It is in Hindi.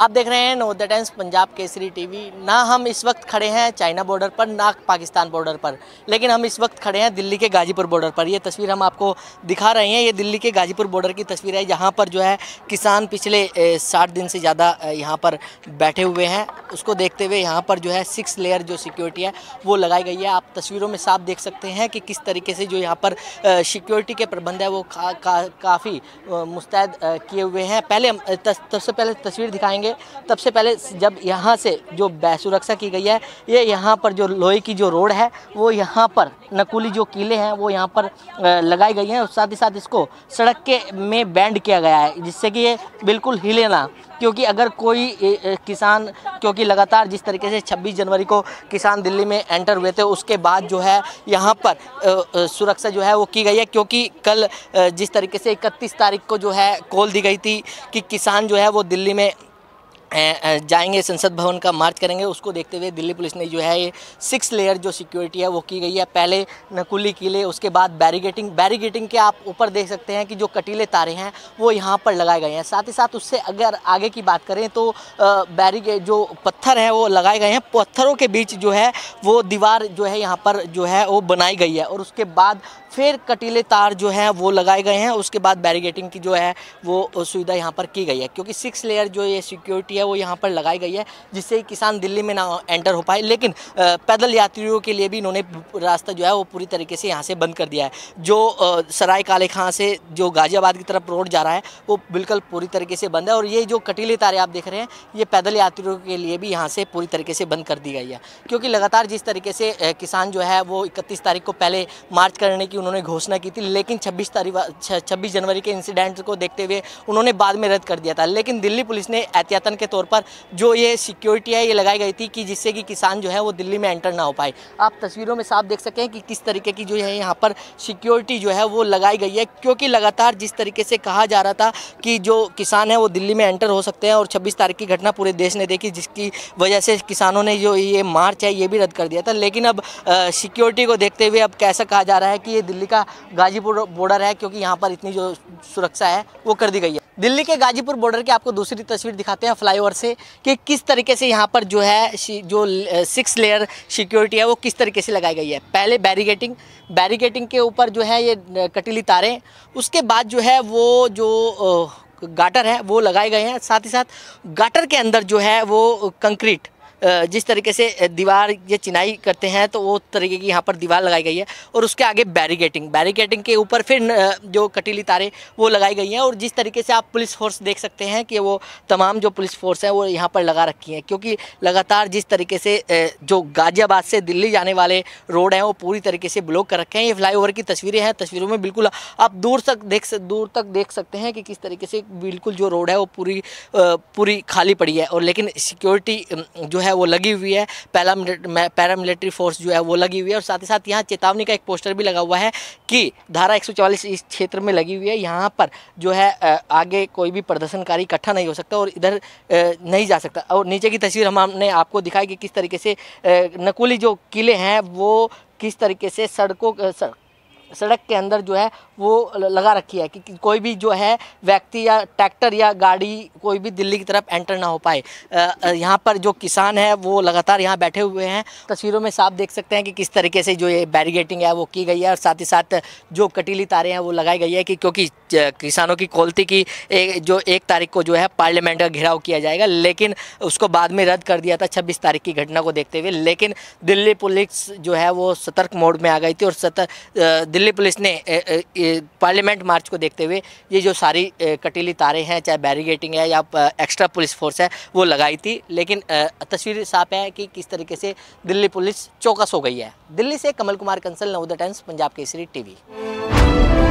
आप देख रहे हैं नो द टाइम्स पंजाब केसरी टीवी ना हम इस वक्त खड़े हैं चाइना बॉर्डर पर ना पाकिस्तान बॉर्डर पर लेकिन हम इस वक्त खड़े हैं दिल्ली के गाजीपुर बॉर्डर पर ये तस्वीर हम आपको दिखा रहे हैं ये दिल्ली के गाजीपुर बॉर्डर की तस्वीर है यहाँ पर जो है किसान पिछले साठ दिन से ज़्यादा यहाँ पर बैठे हुए हैं उसको देखते हुए यहाँ पर जो है सिक्स लेयर जो सिक्योरिटी है वो लगाई गई है आप तस्वीरों में साफ देख सकते हैं कि किस तरीके से जो यहाँ पर सिक्योरिटी के प्रबंध है वो काफ़ी मुस्तैद किए हुए हैं पहले सबसे पहले तस्वीर दिखाएँगे करेंगे तब से पहले जब यहाँ से जो सुरक्षा की गई है ये यहाँ पर जो लोहे की जो रोड है वो यहाँ पर नकुली जो किले हैं वो यहाँ पर लगाई गई हैं और साथ ही साथ इसको सड़क के में बैंड किया गया है जिससे कि ये बिल्कुल हिले ना क्योंकि अगर कोई किसान क्योंकि लगातार जिस तरीके से 26 जनवरी को किसान दिल्ली में एंटर हुए थे उसके बाद जो है यहाँ पर सुरक्षा जो है वो की गई है क्योंकि कल जिस तरीके से 31 तारीख को जो है कॉल दी गई थी कि किसान जो है वो दिल्ली में जाएंगे संसद भवन का मार्च करेंगे उसको देखते हुए दिल्ली पुलिस ने जो है ये सिक्स लेयर जो सिक्योरिटी है वो की गई है पहले नकुली किले उसके बाद बैरिगेटिंग बैरिगेटिंग के आप ऊपर देख सकते हैं कि जो कटीले तारे हैं वो यहाँ पर लगाए गए हैं साथ ही साथ उससे अगर आगे की बात करें तो बैरिगेट जो पत्थर हैं वो लगाए गए हैं पत्थरों के बीच जो है वो दीवार जो है यहाँ पर जो है वो बनाई गई है और उसके बाद फिर कटीले तार जो हैं वो लगाए गए हैं उसके बाद बैरिगेटिंग की जो है वो सुविधा यहाँ पर की गई है क्योंकि सिक्स लेयर जो ये सिक्योरिटी गई है वो यहाँ पर लगाई गई है जिससे किसान दिल्ली में ना एंटर हो पाए लेकिन पैदल यात्रियों के लिए भी इन्होंने रास्ता जो है वो पूरी तरीके से यहाँ से बंद कर दिया है जो सराय काले खां से जो गाज़ियाबाद की तरफ रोड जा रहा है वो बिल्कुल पूरी तरीके से बंद है और ये जो कटीले तारे आप देख रहे हैं ये पैदल यात्रियों के लिए भी यहाँ से पूरी तरीके से बंद कर दी गई है क्योंकि लगातार जिस तरीके से किसान जो है वो इकतीस तारीख को पहले मार्च करने की उन्होंने घोषणा की थी लेकिन छब्बीस तारीख छब्बीस जनवरी के इंसिडेंट को देखते हुए उन्होंने बाद में रद्द कर दिया था लेकिन दिल्ली पुलिस ने एहतियातन के तौर पर जो ये सिक्योरिटी है ये लगाई गई थी कि जिससे कि किसान जो है वो दिल्ली में एंटर ना हो पाए आप तस्वीरों में साफ देख सकें कि किस तरीके की जो है यहाँ पर सिक्योरिटी जो है वो लगाई गई है क्योंकि लगातार जिस तरीके से कहा जा रहा था कि जो किसान है वो दिल्ली में एंटर हो सकते हैं और छब्बीस तारीख की घटना पूरे देश ने देखी जिसकी वजह से किसानों ने जो ये मार्च है ये भी रद्द कर दिया था लेकिन अब सिक्योरिटी को देखते हुए अब कैसा कहा जा रहा है कि ये दिल्ली का गाजीपुर बॉर्डर है क्योंकि यहाँ पर इतनी जो सुरक्षा है वो कर दी गई है दिल्ली के गाजीपुर बॉर्डर की आपको दूसरी तस्वीर दिखाते हैं फ्लाईओवर से कि किस तरीके से यहाँ पर जो है जो सिक्स लेयर सिक्योरिटी है वो किस तरीके से लगाई गई है पहले बैरिगेटिंग बैरिगेटिंग के ऊपर जो है ये कटीली तारें उसके बाद जो है वो जो गाटर है वो लगाए गए हैं साथ ही साथ गाटर के अंदर जो है वो कंक्रीट जिस तरीके से दीवार ये चिनाई करते हैं तो वो तरीके की यहाँ पर दीवार लगाई गई है और उसके आगे बैरिकेटिंग बैरिकेटिंग के ऊपर फिर जो कटीली तारे वो लगाई गई हैं और जिस तरीके से आप पुलिस फोर्स देख सकते हैं कि वो तमाम जो पुलिस फोर्स है वो यहाँ पर लगा रखी हैं क्योंकि लगातार जिस तरीके से जो गाज़ियाबाद से दिल्ली जाने वाले रोड हैं वो पूरी तरीके से ब्लॉक कर रखे हैं ये फ्लाई की तस्वीरें हैं तस्वीरों में बिल्कुल आप दूर तक देख दूर तक देख सकते हैं कि किस तरीके से बिल्कुल जो रोड है वो पूरी पूरी खाली पड़ी है और लेकिन सिक्योरिटी जो है है वो लगी हुई है पैरामिलिट्री फोर्स जो है वो लगी हुई है और साथ ही साथ यहाँ चेतावनी का एक पोस्टर भी लगा हुआ है कि धारा एक इस क्षेत्र में लगी हुई है यहाँ पर जो है आगे कोई भी प्रदर्शनकारी इकट्ठा नहीं हो सकता और इधर नहीं जा सकता और नीचे की तस्वीर हमने आपको दिखाई कि किस तरीके से नकुली जो किले हैं वो किस तरीके से सड़कों सड़क सड़क के अंदर जो है वो लगा रखी है कि कोई भी जो है व्यक्ति या ट्रैक्टर या गाड़ी कोई भी दिल्ली की तरफ एंटर ना हो पाए यहाँ पर जो किसान है वो लगातार यहाँ बैठे हुए हैं तस्वीरों में साफ देख सकते हैं कि किस तरीके से जो ये बैरिगेटिंग है वो की गई है और साथ ही साथ जो कटीली तारें हैं वो लगाई गई है कि क्योंकि किसानों की कोलती की एक जो एक तारीख को जो है पार्लियामेंट का घेराव किया जाएगा लेकिन उसको बाद में रद्द कर दिया था छब्बीस तारीख की घटना को देखते हुए लेकिन दिल्ली पुलिस जो है वो सतर्क मोड में आ गई थी और सतर्क दिल्ली पुलिस ने पार्लियामेंट मार्च को देखते हुए ये जो सारी कटीली तारें हैं चाहे बैरिगेटिंग है या एक्स्ट्रा पुलिस फोर्स है वो लगाई थी लेकिन तस्वीर साफ है कि किस तरीके से दिल्ली पुलिस चौकस हो गई है दिल्ली से कमल कुमार कंसल नवोदय टाइम्स पंजाब केसरी टीवी